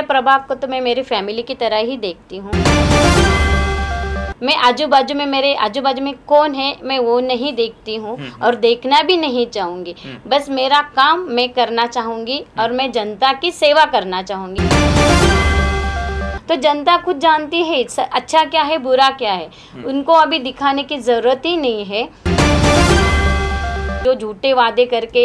मेरे प्रभाव को तो मैं मेरी फैमिली की तरह ही देखती हूँ मैं आजू बाजू में मेरे आजू बाजू में कौन है मैं वो नहीं देखती हूँ हम्म, हम्म। और देखना भी नहीं चाहूंगी हम्म। बस मेरा काम मैं करना चाहूंगी और मैं जनता की सेवा करना चाहूंगी तो जनता खुद जानती है अच्छा क्या है बुरा क्या है उनको अभी दिखाने की ज़रूरत ही नहीं है जो झूठे वादे करके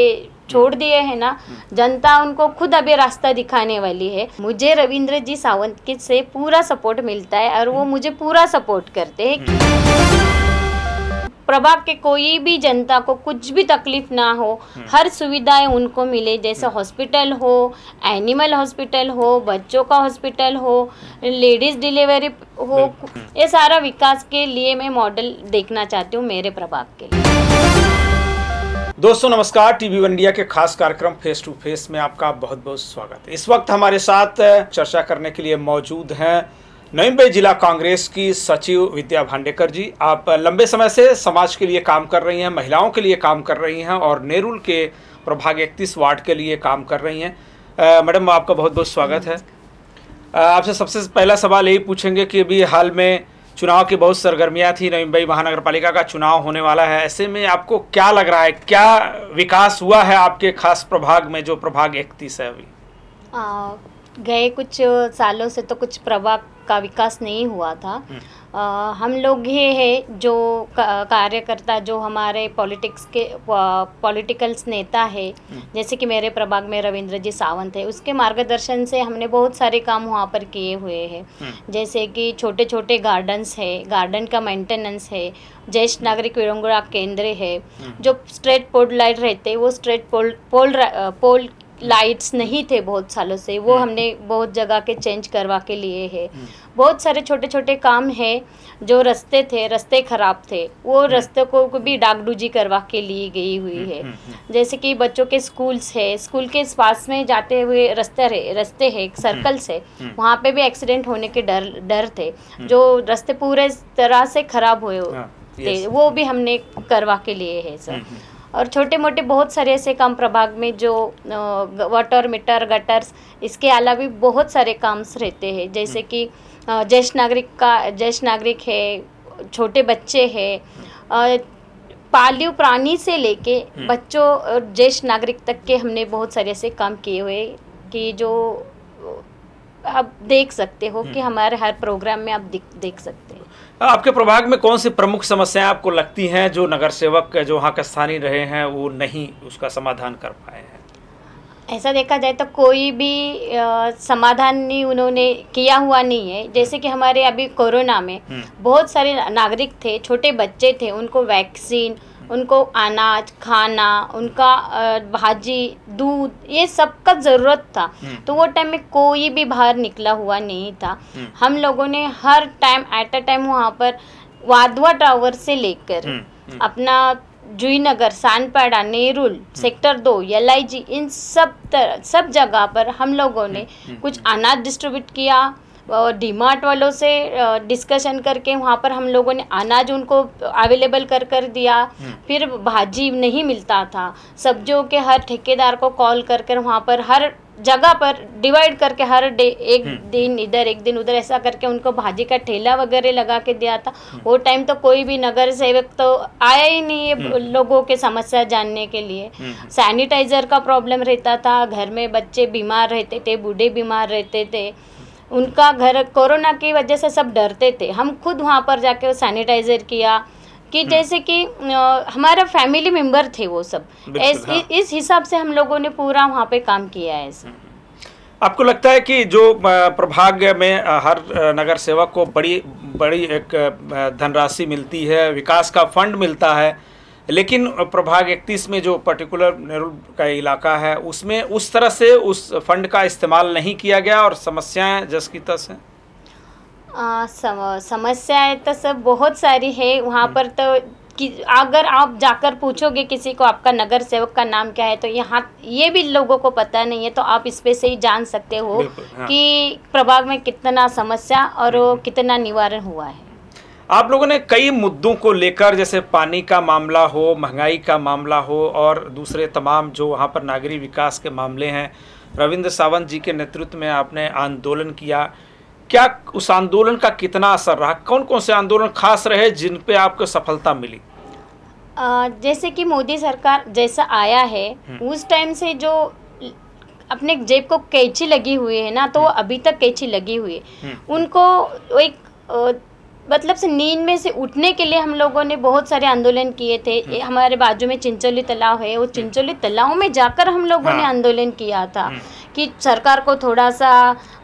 छोड़ दिए है ना जनता उनको खुद अभी रास्ता दिखाने वाली है मुझे रविंद्र जी सावंत के से पूरा सपोर्ट मिलता है और वो हम्म। मुझे पूरा सपोर्ट करते हैं प्रभाग के कोई भी जनता को कुछ भी तकलीफ ना हो हम्म। हर सुविधाएं उनको मिले जैसे हम्म। हॉस्पिटल हो एनिमल हॉस्पिटल हो बच्चों का हॉस्पिटल हो लेडीज़ डिलीवरी हो ये सारा विकास के लिए मैं मॉडल देखना चाहती हूँ मेरे प्रभाग के लिए दोस्तों नमस्कार टीवी वन इंडिया के खास कार्यक्रम फेस टू फेस में आपका बहुत बहुत स्वागत है इस वक्त हमारे साथ चर्चा करने के लिए मौजूद हैं नोइंबई जिला कांग्रेस की सचिव विद्या भांडेकर जी आप लंबे समय से समाज के लिए काम कर रही हैं महिलाओं के लिए काम कर रही हैं और नेरुल के प्रभाग इकतीस वार्ड के लिए काम कर रही हैं मैडम आपका बहुत बहुत स्वागत है आपसे सबसे पहला सवाल यही पूछेंगे कि अभी हाल में चुनाव की बहुत सरगर्मियाँ थी नई मुंबई महानगर पालिका का चुनाव होने वाला है ऐसे में आपको क्या लग रहा है क्या विकास हुआ है आपके खास प्रभाग में जो प्रभाग इकतीस है अभी गए कुछ सालों से तो कुछ प्रभाग का विकास नहीं हुआ था हम्म। हम लोग ये है जो कार्यकर्ता जो हमारे पॉलिटिक्स के पॉलिटिकल्स नेता है हम्म। जैसे कि मेरे प्रभाग में रविंद्र जी सावंत है उसके मार्गदर्शन से हमने बहुत सारे काम वहाँ पर किए हुए हैं हम्म। जैसे कि छोटे छोटे गार्डन्स है गार्डन का मेंटेनेंस है ज्येष्ठ हम्म। नागरिक विरंगुड़ा केंद्र है जो स्ट्रेट पोल लाइट रहते वो स्ट्रेट पोल पोल पोल लाइट्स नहीं थे बहुत सालों से वो हम्म। हमने बहुत जगह के चेंज करवा के लिए है हम्म। बहुत सारे छोटे छोटे काम है जो रास्ते थे रास्ते ख़राब थे वो हम्म। रास्ते को भी डागडूजी करवा के लिए गई हुई है जैसे कि बच्चों के स्कूल्स है स्कूल के पास में जाते हुए रास्ते रास्ते है सर्कल्स है वहाँ पे भी एक्सीडेंट होने के डर डर थे जो रास्ते पूरे तरह से ख़राब हुए हाँ, थे वो भी हमने करवा के लिए है सर और छोटे मोटे बहुत सारे ऐसे काम प्रभाग में जो वाटर मीटर गटर्स इसके अलावा भी बहुत सारे काम्स रहते हैं जैसे हम्म। कि ज्येष्ठ नागरिक का ज्येष्ठ नागरिक है छोटे बच्चे है पालतू प्राणी से लेके हम्म। बच्चों और ज्येष्ठ नागरिक तक के हमने बहुत सारे ऐसे काम किए हुए कि जो आप देख सकते हो कि हम्म। हमारे हर प्रोग्राम में आप देख सकते हैं आपके प्रभाग में कौन सी प्रमुख समस्याएं आपको लगती हैं जो नगर सेवक जो वहाँ के स्थानीय रहे हैं वो नहीं उसका समाधान कर पाए हैं ऐसा देखा जाए तो कोई भी आ, समाधान नहीं उन्होंने किया हुआ नहीं है जैसे कि हमारे अभी कोरोना में हम्म। बहुत सारे नागरिक थे छोटे बच्चे थे उनको वैक्सीन उनको अनाज खाना उनका भाजी दूध ये सब का ज़रूरत था हम्म। तो वो टाइम में कोई भी बाहर निकला हुआ नहीं था हम्म। हम लोगों ने हर टाइम एट अ टाइम वहाँ पर वाधवा टावर से लेकर हम्म, अपना नगर सानपाड़ा नेरुल सेक्टर दो एल इन सब तरह सब जगह पर हम लोगों ने कुछ अनाज डिस्ट्रीब्यूट किया डी मार्ट वालों से डिस्कशन करके वहाँ पर हम लोगों ने अनाज उनको अवेलेबल कर कर दिया हम्म। फिर भाजी नहीं मिलता था सब्जियों के हर ठेकेदार को कॉल कर कर वहाँ पर हर जगह पर डिवाइड करके हर डे एक हम्म। दिन इधर एक दिन उधर ऐसा करके उनको भाजी का ठेला वगैरह लगा के दिया था हम्म। वो टाइम तो कोई भी नगर सेवक तो आया ही नहीं है लोगों के समस्या जानने के लिए सैनिटाइजर का प्रॉब्लम रहता था घर में बच्चे बीमार रहते थे बूढ़े बीमार रहते थे उनका घर कोरोना की वजह से सब डरते थे हम खुद वहाँ पर जाके सैनिटाइज़र किया कि हम्म। जैसे कि हमारा फैमिली मेंबर थे वो सब इस, हाँ। इस हिसाब से हम लोगों ने पूरा वहाँ पे काम किया है हम्म, हम्म। आपको लगता है कि जो प्रभाग में हर नगर सेवक को बड़ी बड़ी एक धनराशि मिलती है विकास का फंड मिलता है लेकिन प्रभाग इकतीस में जो पर्टिकुलर नेहरू का इलाका है उसमें उस तरह से उस फंड का इस्तेमाल नहीं किया गया और समस्याएं जस की तस हैं सम, समस्याएं तो सब बहुत सारी है वहाँ पर तो कि अगर आप जाकर पूछोगे किसी को आपका नगर सेवक का नाम क्या है तो यहाँ ये भी लोगों को पता नहीं है तो आप इस पे से ही जान सकते हो हाँ। कि प्रभाग में कितना समस्या और कितना निवारण हुआ है आप लोगों ने कई मुद्दों को लेकर जैसे पानी का मामला हो महंगाई का मामला हो और दूसरे तमाम जो वहाँ पर नागरी विकास के मामले हैं रविंद्र सावंत जी के नेतृत्व में आपने आंदोलन किया क्या उस आंदोलन का कितना असर रहा कौन कौन से आंदोलन खास रहे जिन पे आपको सफलता मिली आ, जैसे कि मोदी सरकार जैसा आया है हम्म। उस टाइम से जो अपने जेब को कैची लगी हुई है ना तो हम्म। अभी तक कैची लगी हुई है हम्म। उनको एक मतलब से नींद में से उठने के लिए हम लोगों ने बहुत सारे आंदोलन किए थे हम्म। हमारे बाजू में चिंचोली तलाव है वो हम्म। चिंचोली तलाव में जाकर हम लोगों हाँ। ने आंदोलन किया था हम्म। कि सरकार को थोड़ा सा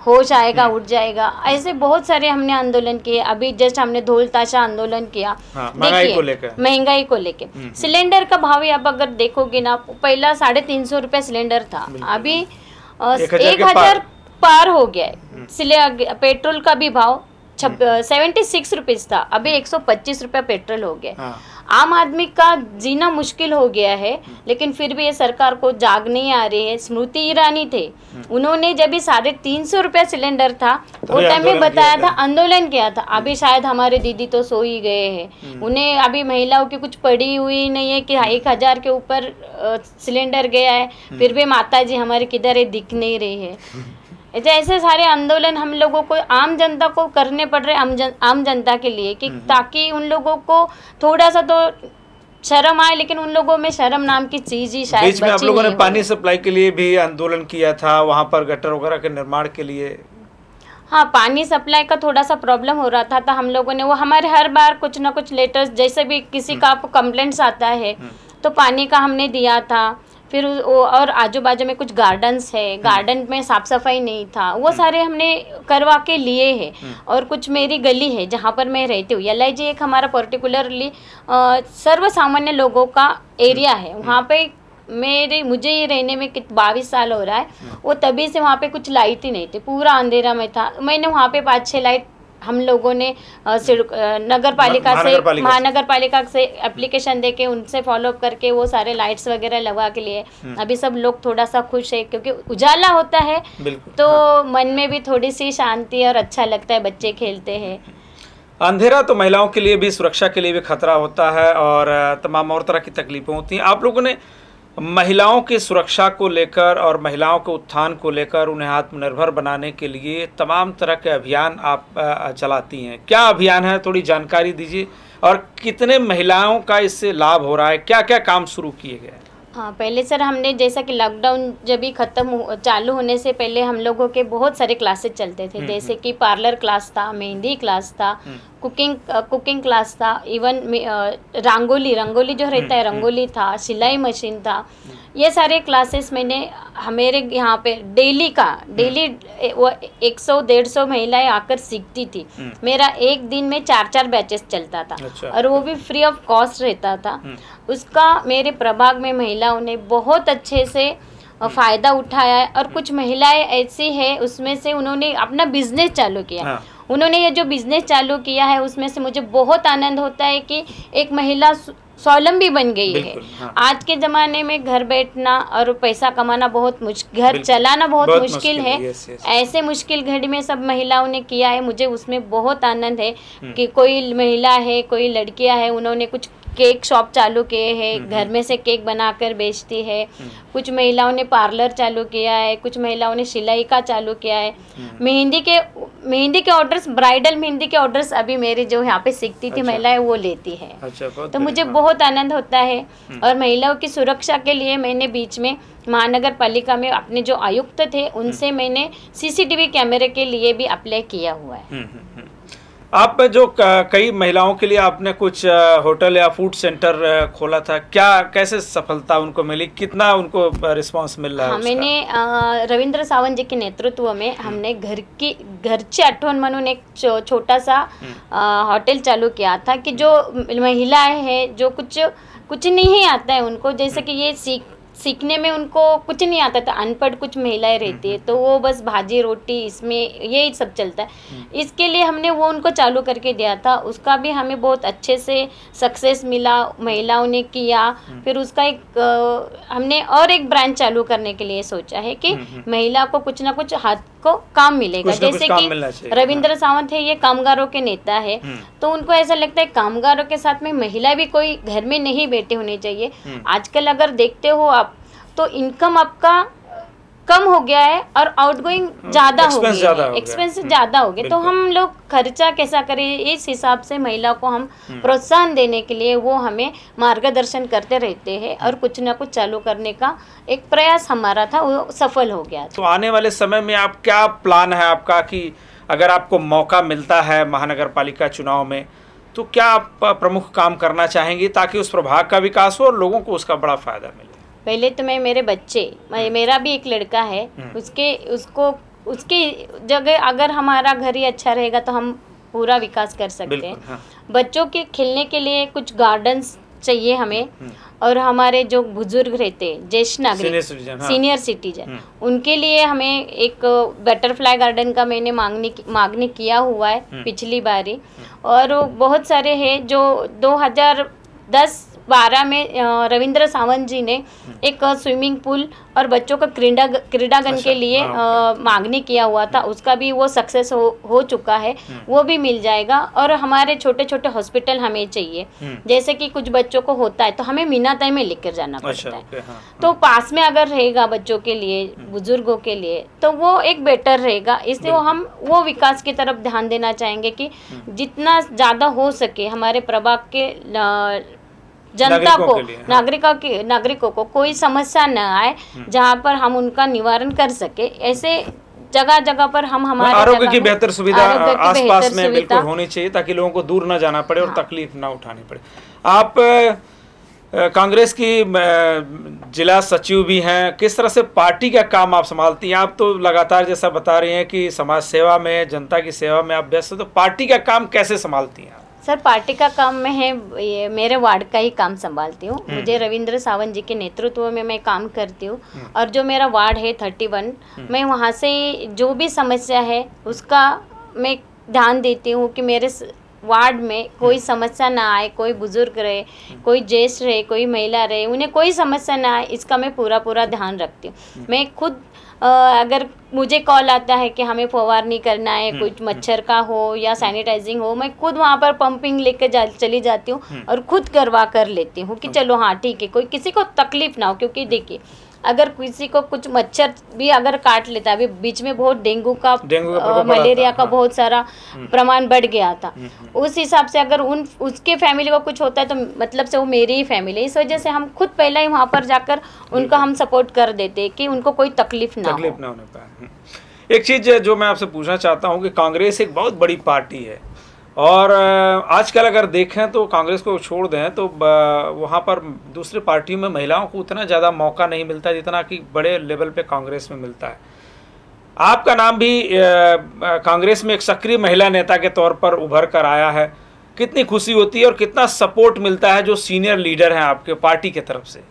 होश आएगा उठ जाएगा ऐसे बहुत सारे हमने आंदोलन किए अभी जस्ट हमने धोल ताशा आंदोलन किया हाँ, देखिए महंगाई को लेकर सिलेंडर का भाव आप अगर देखोगे ना पहला साढ़े तीन सौ रुपये सिलेंडर था अभी एक हजार पार हो गया है पेट्रोल का भी भाव सेवेंटी सिक्स रुपीज था अभी हम्म। एक सौ पच्चीस रुपया पेट्रोल हो गया हाँ। आम आदमी का जीना मुश्किल हो गया है हम्म। लेकिन फिर भी ये सरकार को जाग नहीं आ रही है स्मृति ईरानी थे हम्म। उन्होंने जब साढ़े तीन सौ रुपया सिलेंडर था तो उस टाइम में बताया था आंदोलन किया था अभी शायद हमारे दीदी तो सो ही गए हैं उन्हें अभी महिलाओं की कुछ पड़ी हुई नहीं है कि हाँ, एक हजार के ऊपर सिलेंडर गया है फिर भी माता जी हमारे किधर है दिख नहीं रही है ऐसे सारे आंदोलन हम लोगों को आम जनता को करने पड़ रहे आम जन आम जनता के लिए कि ताकि उन लोगों को थोड़ा सा तो शर्म आए लेकिन उन लोगों में शर्म नाम की चीज ही शायद बीच में आप लोगों ने पानी सप्लाई के लिए भी आंदोलन किया था वहाँ पर गटर वगैरह के निर्माण के लिए हाँ पानी सप्लाई का थोड़ा सा प्रॉब्लम हो रहा था तो हम लोगों ने वो हमारे हर बार कुछ ना कुछ लेटर्स जैसे भी किसी हम्म। का आपको कंप्लेंट्स आता है हम्म। तो पानी का हमने दिया था फिर वो और आजू बाजू में कुछ गार्डन्स है गार्डन हम्म। में साफ सफाई नहीं था वो हम्म। सारे हमने करवा के लिए है हम्म। और कुछ मेरी गली है जहाँ पर मैं रहती हूँ एल एक हमारा पर्टिकुलरली सर्व सामान्य लोगों का एरिया है वहाँ पे मेरे मुझे ये रहने में बाईस साल हो रहा है वो तभी से वहाँ पे कुछ लाइट ही नहीं थी पूरा अंधेरा में था मैंने वहाँ पे पाँच छः लाइट हम लोगों ने नगर पालिका से महानगर पालिका से एप्लीकेशन दे के उनसे फॉलोअप करके वो सारे लाइट्स वगैरह लगा के लिए हम्म। अभी सब लोग थोड़ा सा खुश है क्योंकि उजाला होता है तो हाँ। मन में भी थोड़ी सी शांति और अच्छा लगता है बच्चे खेलते हैं अंधेरा तो महिलाओं के लिए भी सुरक्षा के लिए भी खतरा होता है और तमाम और तरह की तकलीफें होती हैं आप लोगों ने महिलाओं की सुरक्षा को लेकर और महिलाओं के उत्थान को लेकर उन्हें आत्मनिर्भर बनाने के लिए तमाम तरह के अभियान आप चलाती हैं क्या अभियान है थोड़ी जानकारी दीजिए और कितने महिलाओं का इससे लाभ हो रहा है क्या क्या काम शुरू किए गए हैं हाँ पहले सर हमने जैसा कि लॉकडाउन जब ही ख़त्म चालू होने से पहले हम लोगों के बहुत सारे क्लासेस चलते थे हम्म, जैसे हम्म। कि पार्लर क्लास था मेहंदी क्लास था कुकिंग कुकिंग क्लास था इवन रंगोली रंगोली जो रहता है हम्म, रंगोली था सिलाई मशीन था ये सारे क्लासेस मैंने हमारे यहाँ पे डेली का डेली वो एक सौ डेढ़ सौ महिलाएं आकर सीखती थी मेरा एक दिन में चार चार बैचेस चलता था अच्छा। और वो भी फ्री ऑफ कॉस्ट रहता था उसका मेरे प्रभाग में महिलाओं ने बहुत अच्छे से फ़ायदा उठाया है और कुछ महिलाएं ऐसी है उसमें से उन्होंने अपना बिजनेस चालू किया हाँ। उन्होंने ये जो बिजनेस चालू किया है उसमें से मुझे बहुत आनंद होता है कि एक महिला स्वावलंबी बन गई है हाँ। आज के ज़माने में घर बैठना और पैसा कमाना बहुत मुश्क घर चलाना बहुत, बहुत मुश्किल, मुश्किल है येस, येस। ऐसे मुश्किल घड़ी में सब महिलाओं ने किया है मुझे उसमें बहुत आनंद है हम्म। कि कोई महिला है कोई लड़कियां है उन्होंने कुछ केक शॉप चालू किए हैं हम्म, घर हम्म। में से केक बनाकर बेचती है हम्म। कुछ महिलाओं ने पार्लर चालू किया है कुछ महिलाओं ने सिलाई का चालू किया है मेहंदी के मेहंदी के ऑर्डर्स ब्राइडल मेहंदी के ऑर्डर्स अभी मेरे जो यहाँ पे सीखती थी अच्छा। महिलाएं वो लेती है अच्छा, तो मुझे बहुत आनंद होता है और महिलाओं की सुरक्षा के लिए मैंने बीच में महानगर पालिका में अपने जो आयुक्त थे उनसे मैंने सीसीटीवी कैमरे के लिए भी अप्लाई किया हुआ है आप जो कई महिलाओं के लिए आपने कुछ होटल या फूड सेंटर खोला था क्या कैसे सफलता उनको मिली कितना उनको रिस्पांस मिल रहा है हाँ, मैंने रविंद्र सावंत जी के नेतृत्व में हम्म। हमने घर की घर घरची आठवण ने एक छोटा सा होटल हम्म। चालू किया था कि जो हम्म। महिलाएं हैं जो कुछ कुछ नहीं आता है उनको जैसे कि ये सीख सीखने में उनको कुछ नहीं आता था अनपढ़ कुछ महिलाएं हम्म, रहती है हम्म, तो हम्म। वो बस भाजी रोटी इसमें यही सब चलता है इसके लिए हमने वो उनको चालू करके दिया था उसका भी हमें बहुत अच्छे से सक्सेस मिला महिलाओं ने किया फिर उसका एक आ, हमने और एक ब्रांच चालू करने के लिए सोचा है कि महिला को कुछ ना कुछ हाथ को काम मिलेगा जैसे कि हाँ। रविंद्र सावंत है ये कामगारों के नेता है तो उनको ऐसा लगता है कामगारों के साथ में महिला भी कोई घर में नहीं बैठे होने चाहिए आजकल अगर देखते हो आप तो इनकम आपका कम हो गया है और आउटगोइंग हम्म, ज्यादा हो गई एक्सपेंस हम्म, ज्यादा हो गए तो हम लोग खर्चा कैसा करें इस हिसाब से महिला को हम हम्म। प्रोत्साहन देने के लिए वो हमें मार्गदर्शन करते रहते हैं और कुछ ना कुछ चालू करने का एक प्रयास हमारा था वो सफल हो गया तो आने वाले समय में आप क्या प्लान है आपका कि अगर आपको मौका मिलता है महानगर पालिका चुनाव में तो क्या आप प्रमुख काम करना चाहेंगे ताकि उस प्रभाग का विकास हो और लोगों को उसका बड़ा फायदा मिले पहले तो मैं मेरे बच्चे मैं, हम्म। मेरा भी एक लड़का है हम्म। उसके उसको उसकी जगह अगर हमारा घर ही अच्छा रहेगा तो हम पूरा विकास कर सकते हैं हाँ। बच्चों के खेलने के लिए कुछ गार्डन्स चाहिए हमें हम्म, और हमारे जो बुजुर्ग रहते हैं ज्येष्ठ नागरिक सीनियर सिटीजन हाँ। उनके लिए हमें एक बटरफ्लाई गार्डन का मैंने मांगने मांगने किया हुआ है पिछली बारी और बहुत सारे हैं जो 2010 बारह में रविंद्र सावंत जी ने हम्म। एक स्विमिंग पूल और बच्चों का क्रीडा क्रीडागन के अच्छा, लिए हाँ, मांगनी किया हुआ था हम्म। उसका भी वो सक्सेस हो हो चुका है हम्म। वो भी मिल जाएगा और हमारे छोटे छोटे हॉस्पिटल हमें चाहिए जैसे कि कुछ बच्चों को होता है तो हमें मीनाताई में लेकर जाना अच्छा, पड़ता है हाँ, हाँ। तो पास में अगर रहेगा बच्चों के लिए बुजुर्गों के लिए तो वो एक बेटर रहेगा इसलिए हम वो विकास की तरफ ध्यान देना चाहेंगे कि जितना ज़्यादा हो सके हमारे प्रभाग के जनता को हाँ। नागरिकों की नागरिकों को कोई समस्या न आए हम्म। जहाँ पर हम उनका निवारण कर सके ऐसे जगह जगह पर हम हाँ, हमारे आरोग्य की बेहतर सुविधा आसपास में बिल्कुल होनी चाहिए ताकि लोगों को दूर ना जाना पड़े और हाँ। तकलीफ ना उठानी पड़े आप कांग्रेस की जिला सचिव भी हैं किस तरह से पार्टी का काम आप संभालती हैं आप तो लगातार जैसा बता रही हैं कि समाज सेवा में जनता की सेवा में आप व्यस्त तो पार्टी का काम कैसे संभालती हैं सर पार्टी का काम में है ये मेरे वार्ड का ही काम संभालती हूँ हम्म, मुझे हम्म। रविंद्र सावंत जी के नेतृत्व में मैं काम करती हूँ हम्म। और जो मेरा वार्ड है थर्टी वन मैं वहाँ से जो भी समस्या है उसका मैं ध्यान देती हूँ कि मेरे वार्ड में कोई हम्म। समस्या ना आए कोई बुजुर्ग रहे हम्म। कोई ज्येष्ठ रहे कोई महिला रहे उन्हें कोई समस्या ना आए इसका मैं पूरा पूरा ध्यान रखती हूँ हम्म। मैं खुद अगर मुझे कॉल आता है कि हमें फवारनी करना है कुछ मच्छर का हो या सैनिटाइजिंग हो मैं खुद वहाँ पर पंपिंग लेकर जा, चली जाती हूँ और खुद करवा कर लेती हूँ कि चलो हाँ ठीक है कोई किसी को तकलीफ ना हो क्योंकि देखिए अगर किसी को कुछ मच्छर भी अगर काट लेता अभी बीच में बहुत डेंगू का, डेंगू मलेरिया का हाँ। बहुत सारा हम्म। प्रमाण बढ़ गया था हम्म, हम्म। उस हिसाब से अगर उन उसके फैमिली को कुछ होता है तो मतलब से वो मेरी ही फैमिली है इस वजह से हम खुद पहले ही वहाँ पर जाकर उनका हम सपोर्ट कर देते कि उनको कोई तकलीफ ना तकलीफ ना होने पाए एक चीज़ जो मैं आपसे पूछना चाहता हूँ कि कांग्रेस एक बहुत बड़ी पार्टी है और आजकल अगर देखें तो कांग्रेस को छोड़ दें तो वहाँ पर दूसरी पार्टियों में महिलाओं को उतना ज़्यादा मौका नहीं मिलता जितना कि बड़े लेवल पे कांग्रेस में मिलता है आपका नाम भी कांग्रेस में एक सक्रिय महिला नेता के तौर पर उभर कर आया है कितनी खुशी होती है और कितना सपोर्ट मिलता है जो सीनियर लीडर हैं आपके पार्टी की तरफ से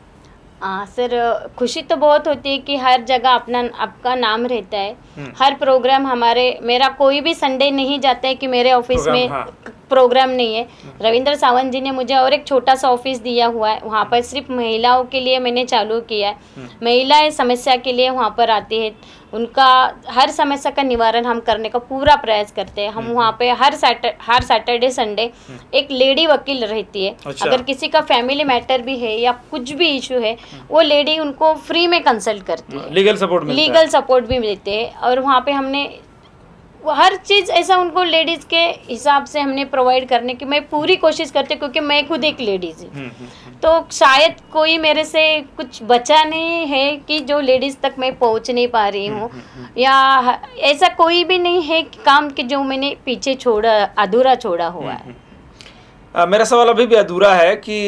आ, सर खुशी तो बहुत होती है कि हर जगह अपना आपका नाम रहता है हम्म। हर प्रोग्राम हमारे मेरा कोई भी संडे नहीं जाता है कि मेरे ऑफिस में हाँ। प्रोग्राम नहीं है रविंद्र सावंत जी ने मुझे और एक छोटा सा ऑफिस दिया हुआ है वहाँ पर सिर्फ महिलाओं के लिए मैंने चालू किया है हम्म। महिलाएं समस्या के लिए वहाँ पर आती है उनका हर समस्या का निवारण हम करने का पूरा प्रयास करते हैं हम हम्म। वहाँ पे हर सैटर हर सैटरडे संडे हम्म। एक लेडी वकील रहती है अच्छा। अगर किसी का फैमिली मैटर भी है या कुछ भी इशू है वो लेडी उनको फ्री में कंसल्ट करती है लीगल सपोर्ट लीगल सपोर्ट भी देते हैं और वहाँ पे हमने हर चीज़ ऐसा उनको लेडीज़ के हिसाब से हमने प्रोवाइड करने की मैं पूरी कोशिश करती हूँ क्योंकि मैं खुद एक लेडीज़ हूँ हम्म, हम्म, हम्म। तो शायद कोई मेरे से कुछ बचा नहीं है कि जो लेडीज़ तक मैं पहुँच नहीं पा रही हूँ या ऐसा कोई भी नहीं है कि काम कि जो मैंने पीछे छोड़ा अधूरा छोड़ा हुआ है आ, मेरा सवाल अभी भी अधूरा है कि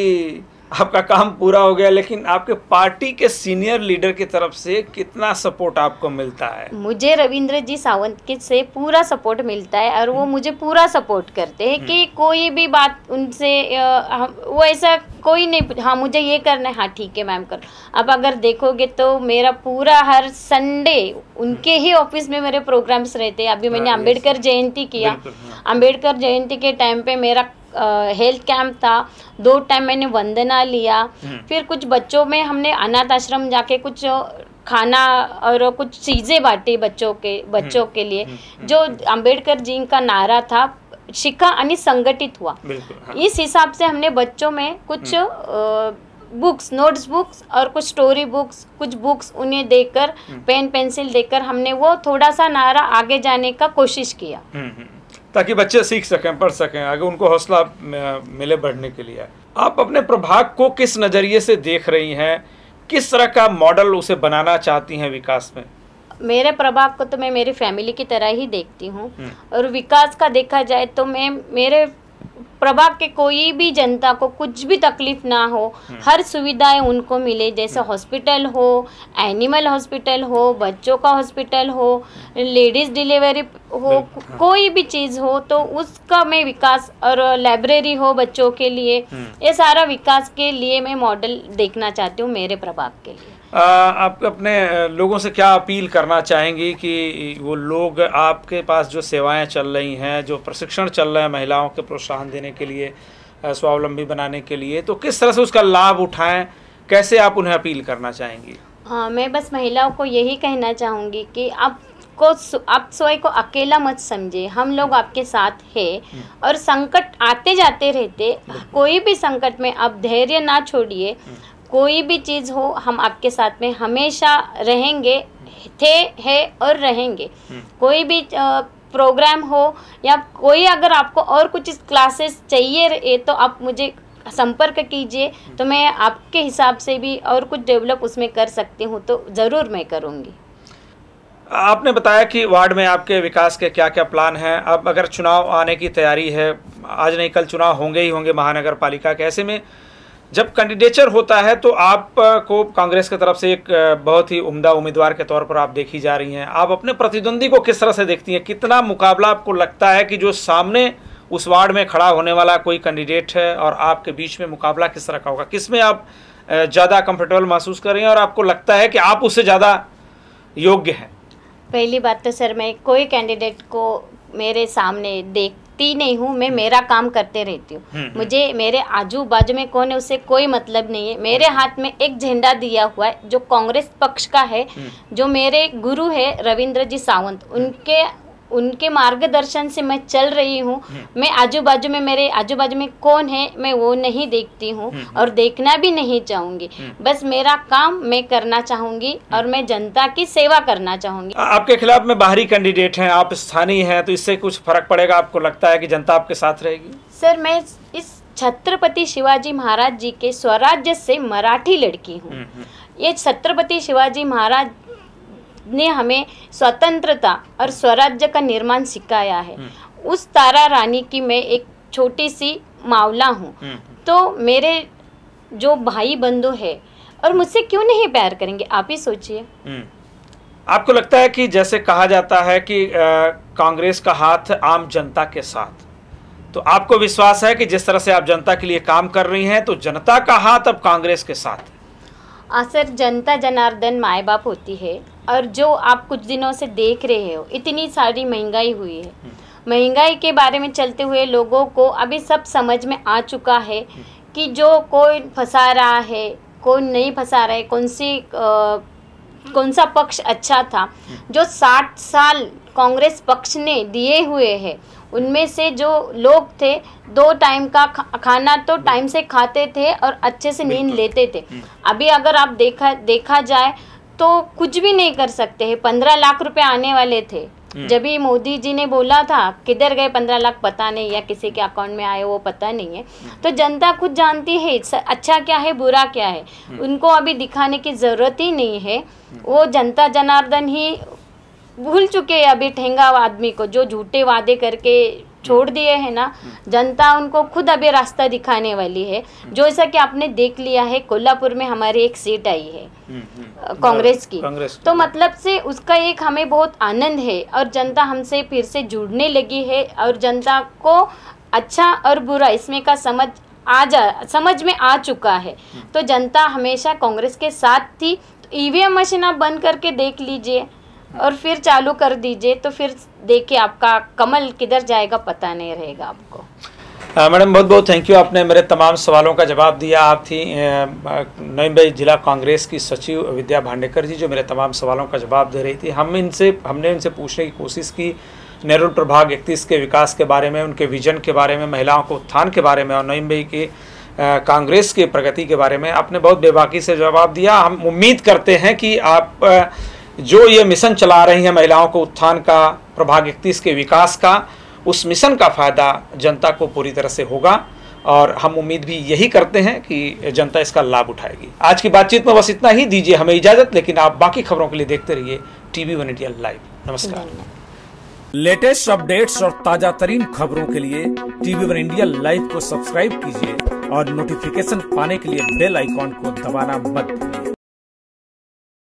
आपका काम पूरा हो गया लेकिन आपके पार्टी के सीनियर लीडर की तरफ से कितना सपोर्ट आपको मिलता है मुझे रविंद्र जी सावंत के से पूरा सपोर्ट मिलता है और वो हम्म। मुझे पूरा सपोर्ट करते हैं कि हम्म। कोई भी बात उनसे वो ऐसा कोई नहीं हाँ मुझे ये करना है हाँ ठीक है मैम कर अब अगर देखोगे तो मेरा पूरा हर संडे उनके हम्म। ही ऑफिस में मेरे प्रोग्राम्स रहते हैं अभी मैंने हाँ, अम्बेडकर जयंती किया हाँ। अम्बेडकर जयंती के टाइम पे मेरा हेल्थ कैंप था दो टाइम मैंने वंदना लिया हम्म। फिर कुछ बच्चों में हमने अनाथ आश्रम जाके कुछ खाना और कुछ चीज़ें बांटी बच्चों के बच्चों हम्म। के लिए हम्म। जो अंबेडकर जी का नारा था शिक्षा अनि संगठित हुआ हाँ। इस हिसाब से हमने बच्चों में कुछ बुक्स नोट्स बुक्स और कुछ स्टोरी बुक्स कुछ बुक्स उन्हें देकर पेन पेंसिल देकर हमने वो थोड़ा सा नारा आगे जाने का कोशिश किया ताकि बच्चे सीख सकें पढ़ सकें आगे उनको हौसला मिले बढ़ने के लिए आप अपने प्रभाग को किस नज़रिए से देख रही हैं किस तरह का मॉडल उसे बनाना चाहती हैं विकास में मेरे प्रभाग को तो मैं मेरी फैमिली की तरह ही देखती हूँ हम्म। और विकास का देखा जाए तो मैं मेरे प्रभाग के कोई भी जनता को कुछ भी तकलीफ ना हो हम्म। हर सुविधाएं उनको मिले जैसे हॉस्पिटल हम्म। हो एनिमल हॉस्पिटल हो बच्चों का हॉस्पिटल हो लेडीज़ डिलीवरी हो हाँ। कोई भी चीज़ हो तो उसका मैं विकास और लाइब्रेरी हो बच्चों के लिए हम्म। ये सारा विकास के लिए मैं मॉडल देखना चाहती हूँ मेरे प्रभाग के लिए आप अपने लोगों से क्या अपील करना चाहेंगी कि वो लोग आपके पास जो सेवाएं चल रही हैं जो प्रशिक्षण चल रहे हैं महिलाओं के प्रोत्साहन देने के लिए स्वावलंबी बनाने के लिए तो किस तरह से उसका लाभ उठाएं कैसे आप उन्हें अपील करना चाहेंगी हाँ मैं बस महिलाओं को यही कहना चाहूँगी कि आप को आप स्वयं को अकेला मत समझे हम लोग आपके साथ है हम्म। और संकट आते जाते रहते कोई भी संकट में आप धैर्य ना छोड़िए हम्म। कोई भी चीज़ हो हम आपके साथ में हमेशा रहेंगे थे है और रहेंगे हम्म। कोई भी प्रोग्राम हो या कोई अगर आपको और कुछ क्लासेस चाहिए तो आप मुझे संपर्क कीजिए हम्म। तो मैं आपके हिसाब से भी और कुछ डेवलप उसमें कर सकती हूँ तो ज़रूर मैं करूँगी आपने बताया कि वार्ड में आपके विकास के क्या क्या प्लान हैं अब अगर चुनाव आने की तैयारी है आज नहीं कल चुनाव होंगे ही होंगे महानगर पालिका के ऐसे में जब कैंडिडेचर होता है तो आपको कांग्रेस की तरफ से एक बहुत ही उम्दा उम्मीदवार के तौर पर आप देखी जा रही हैं आप अपने प्रतिद्वंदी को किस तरह से देखती हैं कितना मुकाबला आपको लगता है कि जो सामने उस वार्ड में खड़ा होने वाला कोई कैंडिडेट है और आपके बीच में मुकाबला किस तरह का होगा किस में आप ज़्यादा कंफर्टेबल महसूस कर रही हैं और आपको लगता है कि आप उससे ज़्यादा योग्य हैं पहली बात तो सर मैं कोई कैंडिडेट को मेरे सामने देख करती नहीं हूँ मैं हम्म। मेरा काम करते रहती हूँ हम्म, हम्म। मुझे मेरे आजू बाजू में कौन है उससे कोई मतलब नहीं है मेरे हाथ में एक झंडा दिया हुआ है जो कांग्रेस पक्ष का है जो मेरे गुरु है रविंद्र जी सावंत उनके उनके मार्गदर्शन से मैं चल रही हूँ हम्म। मैं आजू बाजू में मेरे आजू बाजू में कौन है मैं वो नहीं देखती हूँ हम्म, हम्म। और देखना भी नहीं चाहूंगी बस मेरा काम मैं करना चाहूंगी और मैं जनता की सेवा करना चाहूंगी आपके खिलाफ में बाहरी कैंडिडेट हैं आप स्थानीय हैं तो इससे कुछ फर्क पड़ेगा आपको लगता है की जनता आपके साथ रहेगी सर मैं इस छत्रपति शिवाजी महाराज जी के स्वराज्य से मराठी लड़की हूँ ये छत्रपति शिवाजी महाराज ने हमें स्वतंत्रता और स्वराज्य का निर्माण सिखाया है हम्म। उस तारा रानी की मैं एक छोटी सी मावला हूँ हम्म। तो मेरे जो भाई बंधु है और मुझसे क्यों नहीं प्यार करेंगे आप ही सोचिए हम्म। आपको लगता है कि जैसे कहा जाता है कि कांग्रेस का हाथ आम जनता के साथ तो आपको विश्वास है कि जिस तरह से आप जनता के लिए काम कर रही हैं तो जनता का हाथ अब कांग्रेस के साथ है हाँ, सर जनता जनार्दन माए बाप होती है और जो आप कुछ दिनों से देख रहे हो इतनी सारी महंगाई हुई है हम्म। महंगाई के बारे में चलते हुए लोगों को अभी सब समझ में आ चुका है हम्म। कि जो कोई फंसा रहा है कौन नहीं फंसा रहा है कौन सी आ, कौन सा पक्ष अच्छा था हम्म। जो साठ साल कांग्रेस पक्ष ने दिए हुए हैं उनमें से जो लोग थे दो टाइम का खाना तो टाइम से खाते थे और अच्छे से नींद लेते थे अभी अगर आप देखा देखा जाए तो कुछ भी नहीं कर सकते है पंद्रह लाख रुपए आने वाले थे हम्म। जब ही मोदी जी ने बोला था किधर गए पंद्रह लाख पता नहीं या किसी के अकाउंट में आए वो पता नहीं है हम्म। तो जनता खुद जानती है अच्छा क्या है बुरा क्या है हम्म। उनको अभी दिखाने की ज़रूरत ही नहीं है वो जनता जनार्दन ही भूल चुके हैं अभी ठेंगा आदमी को जो झूठे वादे करके छोड़ दिए है ना जनता उनको खुद अभी रास्ता दिखाने वाली है जो ऐसा कि आपने देख लिया है कोल्हापुर में हमारी एक सीट आई है हम्म, हम्म। कांग्रेस की तो मतलब से उसका एक हमें बहुत आनंद है और जनता हमसे फिर से जुड़ने लगी है और जनता को अच्छा और बुरा इसमें का समझ आ जा समझ में आ चुका है हम्म। तो जनता हमेशा कांग्रेस के साथ थी तो ईवीएम मशीन आप बंद करके देख लीजिए और फिर चालू कर दीजिए तो फिर देखिए आपका कमल किधर जाएगा पता नहीं रहेगा आपको मैडम बहुत बहुत थैंक यू आपने मेरे तमाम सवालों का जवाब दिया आप थी नईम्बई जिला कांग्रेस की सचिव विद्या भांडेकर जी जो मेरे तमाम सवालों का जवाब दे रही थी हम इनसे हमने इनसे पूछने की कोशिश की नेहरुल प्रभाग इकतीस के विकास के बारे में उनके विजन के बारे में महिलाओं को उत्थान के बारे में और मुंबई के कांग्रेस के प्रगति के बारे में आपने बहुत बेबाकी से जवाब दिया हम उम्मीद करते हैं कि आप आ, जो ये मिशन चला रही है महिलाओं को उत्थान का प्रभाग इकतीस के विकास का उस मिशन का फ़ायदा जनता को पूरी तरह से होगा और हम उम्मीद भी यही करते हैं कि जनता इसका लाभ उठाएगी आज की बातचीत में बस इतना ही दीजिए हमें इजाज़त लेकिन आप बाकी खबरों के लिए देखते रहिए टीवी वन इंडिया लाइव नमस्कार लेटेस्ट अपडेट्स और ताजा तरीन खबरों के लिए टीवी वन इंडिया लाइव को सब्सक्राइब कीजिए और नोटिफिकेशन पाने के लिए बेल आइकॉन को दबाना मत भूलिए